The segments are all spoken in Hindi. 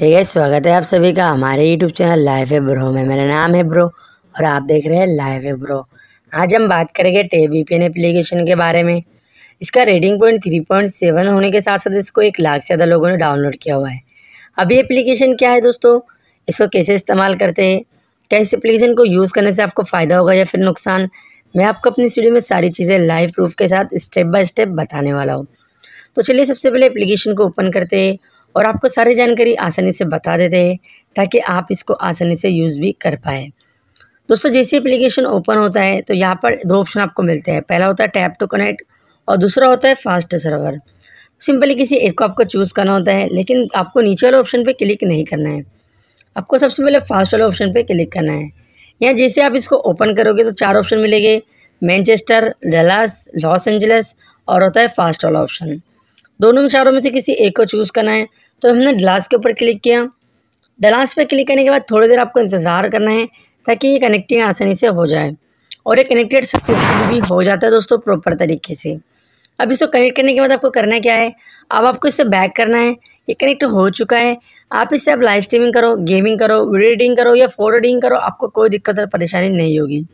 ठीक है स्वागत है आप सभी का हमारे यूट्यूब चैनल लाइफ है ब्रो में मेरा नाम है ब्रो और आप देख रहे हैं लाइफ है ब्रो आज हम बात करेंगे टे वी एप्लीकेशन के बारे में इसका rating point three point seven होने के साथ साथ इसको एक लाख से ज़्यादा लोगों ने डाउनलोड किया हुआ है अब ये एप्लीकेशन क्या है दोस्तों इसको कैसे इस्तेमाल करते हैं क्या इस एप्लीकेशन को यूज़ करने से आपको फ़ायदा होगा या फिर नुकसान मैं आपको अपनी स्टूडियो में सारी चीज़ें लाइव प्रूफ के साथ स्टेप बाय स्टेप बताने वाला हूँ तो चलिए सबसे पहले एप्लीकेशन को ओपन करते हैं और आपको सारी जानकारी आसानी से बता देते हैं ताकि आप इसको आसानी से यूज़ भी कर पाए दोस्तों जैसे एप्लीकेशन ओपन होता है तो यहाँ पर दो ऑप्शन आपको मिलते हैं पहला होता है टैप टू कनेक्ट और दूसरा होता है फास्ट सर्वर सिंपली किसी एक को आपको चूज़ करना होता है लेकिन आपको नीचे वाले ऑप्शन पर क्लिक नहीं करना है आपको सबसे पहले फास्ट वाले ऑप्शन पर क्लिक करना है यहाँ जैसे आप इसको ओपन करोगे तो चार ऑप्शन मिलेंगे मैनचेस्टर डलास लॉस एंजलस और होता है फास्ट वाला ऑप्शन दोनों मिसारों में से किसी एक को चूज़ करना है तो हमने डलास के ऊपर क्लिक किया डलास पर क्लिक करने के बाद थोड़ी देर आपको इंतज़ार करना है ताकि ये कनेक्टिंग आसानी से हो जाए और ये कनेक्टेड सक्सेसफुल भी हो जाता है दोस्तों प्रॉपर तरीके से अब इसको कनेक्ट करने के बाद आपको करना क्या है अब आपको इससे बैक करना है ये कनेक्ट हो चुका है आप इससे आप लाइव स्ट्रीमिंग करो गेमिंग करो वीडियो एडिटिंग करो या फोटो एडिटिंग करो आपको कोई दिक्कत और परेशानी नहीं होगी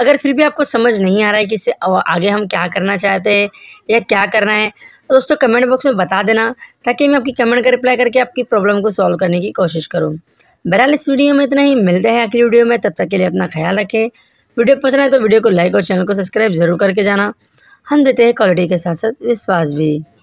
अगर फिर भी आपको समझ नहीं आ रहा है कि इससे आगे हम क्या करना चाहते हैं या क्या करना है तो दोस्तों कमेंट बॉक्स में बता देना ताकि मैं आपकी कमेंट का रिप्लाई करके आपकी प्रॉब्लम को सॉल्व करने की कोशिश करूँ बहरहाल इस वीडियो में इतना ही मिलते हैं आखिरी वीडियो में तब तक के लिए अपना ख्याल रखें वीडियो पसंद आए तो वीडियो को लाइक और चैनल को सब्सक्राइब जरूर करके जाना हम देते हैं क्वालिटी के साथ साथ विश्वास भी